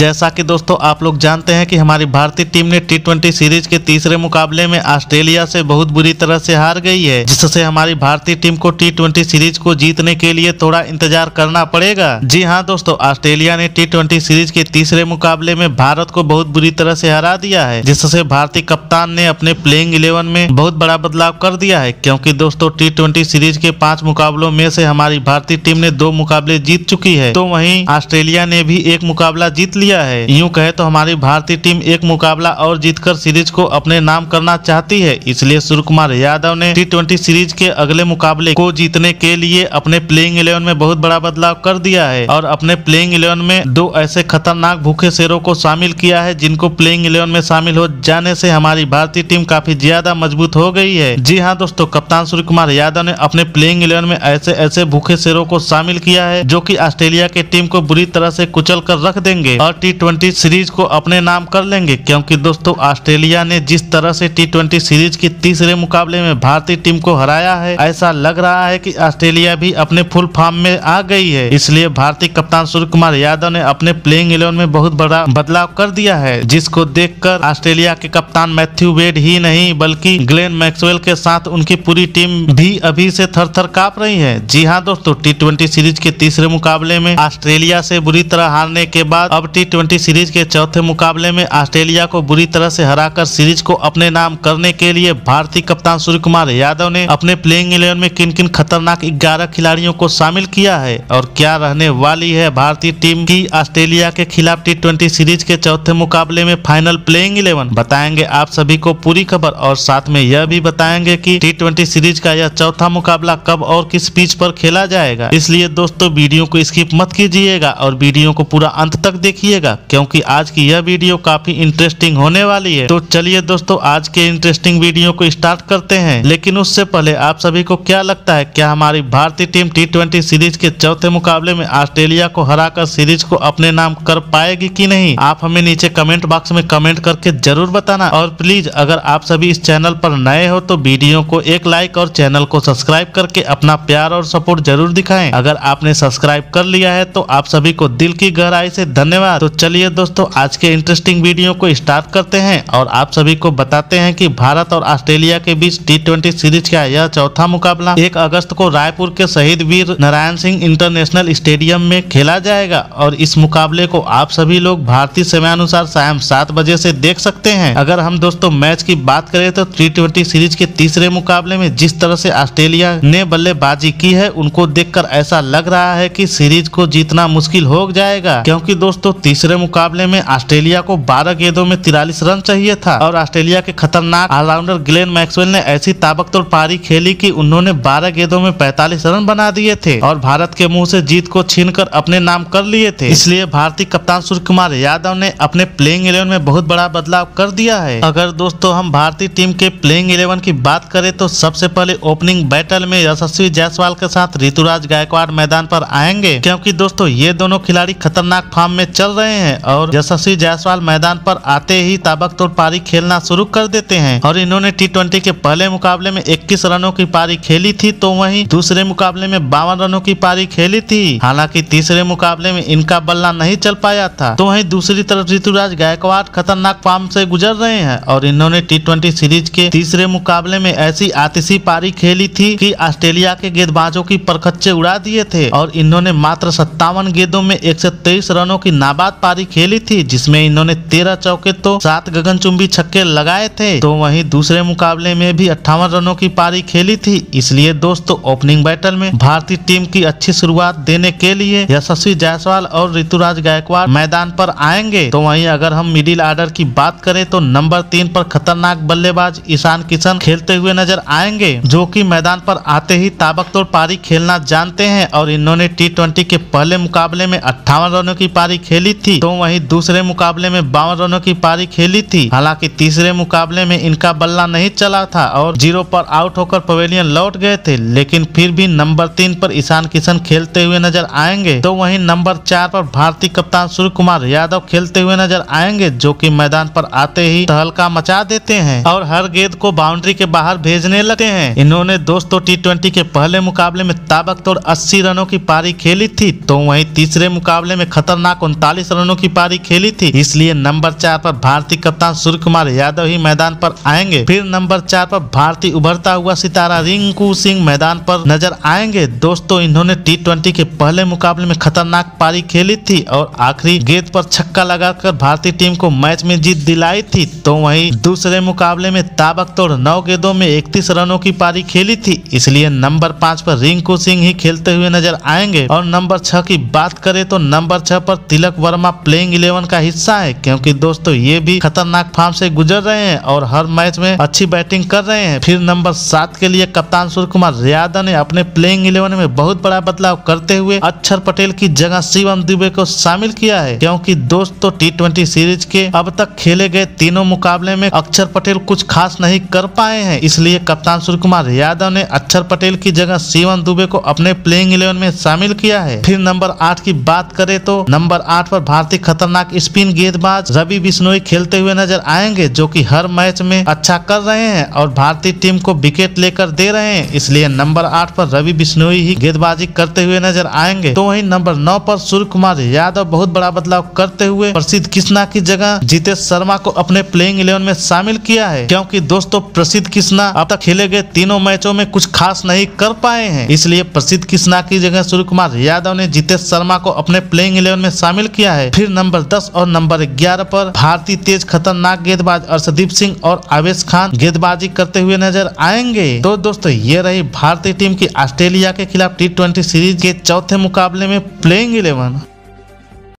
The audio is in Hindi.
जैसा कि दोस्तों आप लोग जानते हैं कि हमारी भारतीय टीम ने टी सीरीज के तीसरे मुकाबले में ऑस्ट्रेलिया से बहुत बुरी तरह से हार गई है जिससे हमारी भारतीय टीम को टी सीरीज को जीतने के लिए थोड़ा इंतजार करना पड़ेगा जी हाँ दोस्तों ऑस्ट्रेलिया ने टी सीरीज के तीसरे मुकाबले में भारत को बहुत बुरी तरह से हरा दिया है जिससे भारतीय कप्तान ने अपने प्लेइंग इलेवन में बहुत बड़ा बदलाव कर दिया है क्योंकि दोस्तों टी सीरीज के पांच मुकाबलों में से हमारी भारतीय टीम ने दो मुकाबले जीत चुकी है तो वही ऑस्ट्रेलिया ने भी एक मुकाबला जीत लिया है यूँ कहे तो हमारी भारतीय टीम एक मुकाबला और जीतकर सीरीज को अपने नाम करना चाहती है इसलिए सूर्य कुमार यादव ने टी सीरीज के अगले मुकाबले को जीतने के लिए अपने प्लेइंग इलेवन में बहुत बड़ा बदलाव कर दिया है और अपने प्लेइंग इलेवन में दो ऐसे खतरनाक भूखे शेरों को शामिल किया है जिनको प्लेइंग इलेवन में शामिल हो जाने से हमारी भारतीय टीम काफी ज्यादा मजबूत हो गई है जी हाँ दोस्तों कप्तान सूर्य कुमार यादव ने अपने प्लेइंग इलेवन में ऐसे ऐसे भूखे शेरों को शामिल किया है जो की ऑस्ट्रेलिया के टीम को बुरी तरह से कुचल कर रख देंगे और टी ट्वेंटी सीरीज को अपने नाम कर लेंगे क्योंकि दोस्तों ऑस्ट्रेलिया ने जिस तरह से टी ट्वेंटी सीरीज के तीसरे मुकाबले में भारतीय टीम को हराया है ऐसा लग रहा है कि ऑस्ट्रेलिया भी अपने फुल फॉर्म में आ गई है इसलिए भारतीय कप्तान सूर्य कुमार यादव ने अपने प्लेइंग इलेवन में बहुत बड़ा बदलाव कर दिया है जिसको कर ऑस्ट्रेलिया के कप्तान मैथ्यू वेड ही नहीं बल्कि ग्लेन मैक्सवेल के साथ उनकी पूरी टीम भी अभी से थर थर काप रही है जी हाँ दोस्तों टी सीरीज के तीसरे मुकाबले में ऑस्ट्रेलिया से बुरी तरह हारने के बाद अब टी टी सीरीज के चौथे मुकाबले में ऑस्ट्रेलिया को बुरी तरह से हराकर सीरीज को अपने नाम करने के लिए भारतीय कप्तान सूर्य कुमार यादव ने अपने प्लेइंग इलेवन में किन किन खतरनाक ग्यारह खिलाड़ियों को शामिल किया है और क्या रहने वाली है भारतीय टीम की ऑस्ट्रेलिया के खिलाफ टी सीरीज के चौथे मुकाबले में फाइनल प्लेइंग इलेवन बताएंगे आप सभी को पूरी खबर और साथ में यह भी बताएंगे की टी सीरीज का यह चौथा मुकाबला कब और किस पिच पर खेला जाएगा इसलिए दोस्तों वीडियो को स्किप मत कीजिएगा और वीडियो को पूरा अंत तक देखिए रहिएगा क्योंकि आज की यह वीडियो काफी इंटरेस्टिंग होने वाली है तो चलिए दोस्तों आज के इंटरेस्टिंग वीडियो को स्टार्ट करते हैं लेकिन उससे पहले आप सभी को क्या लगता है क्या हमारी भारतीय टीम टी सीरीज के चौथे मुकाबले में ऑस्ट्रेलिया को हराकर सीरीज को अपने नाम कर पाएगी की नहीं आप हमें नीचे कमेंट बॉक्स में कमेंट करके जरूर बताना और प्लीज अगर आप सभी इस चैनल पर नए हो तो वीडियो को एक लाइक और चैनल को सब्सक्राइब करके अपना प्यार और सपोर्ट जरूर दिखाएं अगर आपने सब्सक्राइब कर लिया है तो आप सभी को दिल की गहराई से धन्यवाद तो चलिए दोस्तों आज के इंटरेस्टिंग वीडियो को स्टार्ट करते हैं और आप सभी को बताते हैं कि भारत और ऑस्ट्रेलिया के बीच टी सीरीज का यह चौथा मुकाबला एक अगस्त को रायपुर के शहीद वीर नारायण सिंह इंटरनेशनल स्टेडियम में खेला जाएगा और इस मुकाबले को आप सभी लोग भारतीय समय अनुसार शाम सात बजे ऐसी देख सकते हैं अगर हम दोस्तों मैच की बात करें तो टी सीरीज के तीसरे मुकाबले में जिस तरह ऐसी ऑस्ट्रेलिया ने बल्लेबाजी की है उनको देख ऐसा लग रहा है की सीरीज को जीतना मुश्किल हो जाएगा क्योंकि दोस्तों तीसरे मुकाबले में ऑस्ट्रेलिया को बारह गेंदों में तिरालीस रन चाहिए था और ऑस्ट्रेलिया के खतरनाक ऑलराउंडर ग्लेन मैक्सवेल ने ऐसी ताबक पारी खेली की उन्होंने बारह गेंदों में पैतालीस रन बना दिए थे और भारत के मुंह से जीत को कर अपने नाम कर लिए थे इसलिए भारतीय कप्तान सूर्य कुमार यादव ने अपने प्लेइंग इलेवन में बहुत बड़ा बदलाव कर दिया है अगर दोस्तों हम भारतीय टीम के प्लेइंग इलेवन की बात करें तो सबसे पहले ओपनिंग बैटल में यशस्वी जायसवाल के साथ ऋतुराज गायकवाड़ मैदान पर आएंगे क्योंकि दोस्तों ये दोनों खिलाड़ी खतरनाक फॉर्म में चल रहे रहे हैं और यशस्वी जायसवाल मैदान पर आते ही तोड़ पारी खेलना शुरू कर देते हैं और इन्होंने टी ट्वेंटी के पहले मुकाबले में इक्कीस रनों की पारी खेली थी तो वही दूसरे मुकाबले में बावन रनों की पारी खेली थी हालांकि तीसरे मुकाबले में इनका बल्ला नहीं चल पाया था तो वही दूसरी तरफ ऋतुराज गायकवाड़ खतरनाक फार्म ऐसी गुजर रहे हैं और इन्होंने टी सीरीज के तीसरे मुकाबले में ऐसी आतिशी पारी खेली थी की ऑस्ट्रेलिया के गेंदबाजों की परखच्चे उड़ा दिए थे और इन्होंने मात्र सत्तावन गेंदों में एक रनों की नाबाद सात पारी खेली थी जिसमें इन्होंने तेरह चौके तो सात गगनचुंबी छक्के लगाए थे तो वहीं दूसरे मुकाबले में भी अट्ठावन रनों की पारी खेली थी इसलिए दोस्तों ओपनिंग बैटल में भारतीय टीम की अच्छी शुरुआत देने के लिए यशस्वी जायसवाल और ऋतुराज गायकवाड़ मैदान पर आएंगे तो वही अगर हम मिडिल ऑर्डर की बात करें तो नंबर तीन पर खतरनाक बल्लेबाज ईशान किशन खेलते हुए नजर आएंगे जो कि मैदान पर आते ही ताबकतोड़ पारी खेलना जानते हैं और इन्होंने टी के पहले मुकाबले में अट्ठावन रनों की पारी खेली खेली थी तो वहीं दूसरे मुकाबले में बावन रनों की पारी खेली थी हालांकि तीसरे मुकाबले में इनका बल्ला नहीं चला था और जीरो पर आउट होकर पवेलियन लौट गए थे लेकिन फिर भी नंबर तीन पर ईशान किशन खेलते हुए नजर आएंगे तो वही नंबर चार पर भारतीय कप्तान सूर्य कुमार यादव खेलते हुए नजर आएंगे जो की मैदान पर आते ही तहलका मचा देते हैं और हर गेंद को बाउंड्री के बाहर भेजने लगे हैं इन्होंने दोस्तों टी के पहले मुकाबले में ताबक तोड़ अस्सी रनों की पारी खेली थी तो वही तीसरे मुकाबले में खतरनाक उनतालीस चालीस रनों की पारी खेली थी इसलिए नंबर चार पर भारतीय कप्तान सूर्य कुमार यादव ही मैदान पर आएंगे फिर नंबर चार पर भारतीय उभरता हुआ सितारा रिंकू सिंह मैदान पर नजर आएंगे दोस्तों इन्होंने टी के पहले मुकाबले में खतरनाक पारी खेली थी और आखिरी गेंद पर छक्का लगाकर भारतीय टीम को मैच में जीत दिलाई थी तो वही दूसरे मुकाबले में ताबक तोड़ नौ गेंदों में इकतीस रनों की पारी खेली थी इसलिए नंबर पाँच पर रिंकू सिंह ही खेलते हुए नजर आएंगे और नंबर छह की बात करें तो नंबर छह पर तिलक वर्मा वर्मा प्लेइंग इलेवन का हिस्सा है क्योंकि दोस्तों ये भी खतरनाक फार्म से गुजर रहे हैं और हर मैच में अच्छी बैटिंग कर रहे हैं फिर नंबर सात के लिए कप्तान सूर्य कुमार रियादा ने अपने प्लेइंग इलेवन में बहुत बड़ा बदलाव करते हुए अक्षर पटेल की जगह शिवम दुबे को शामिल किया है क्योंकि दोस्तों टी सीरीज के अब तक खेले गए तीनों मुकाबले में अक्षर पटेल कुछ खास नहीं कर पाए हैं इसलिए कप्तान सूर्य कुमार यादव ने अक्षर पटेल की जगह शिवम दुबे को अपने प्लेइंग इलेवन में शामिल किया है फिर नंबर आठ की बात करें तो नंबर आठ पर भारतीय खतरनाक स्पिन गेंदबाज रवि बिश्नोई खेलते हुए नजर आएंगे जो कि हर मैच में अच्छा कर रहे हैं और भारतीय टीम को विकेट लेकर दे रहे हैं इसलिए नंबर आठ पर रवि बिश्नोई ही गेंदबाजी करते हुए नजर आएंगे तो वहीं नंबर नौ पर सूर्य कुमार यादव बहुत बड़ा बदलाव करते हुए प्रसिद्ध कृष्णा की जगह जितेश शर्मा को अपने प्लेइंग इलेवन में शामिल किया है क्योंकि दोस्तों प्रसिद्ध कृष्णा अब तक खेले गए तीनों मैचों में कुछ खास नहीं कर पाए हैं इसलिए प्रसिद्ध कृष्णा की जगह सूर्य कुमार यादव ने जितेश शर्मा को अपने प्लेइंग इलेवन में शामिल किया किया है फिर नंबर दस और नंबर ग्यारह पर भारतीय तेज खतरनाक गेंदबाज अर्षदीप सिंह और आवेश खान गेंदबाजी करते हुए नजर आएंगे तो दोस्तों ये रही भारतीय टीम की ऑस्ट्रेलिया के खिलाफ टी सीरीज के चौथे मुकाबले में प्लेइंग इलेवन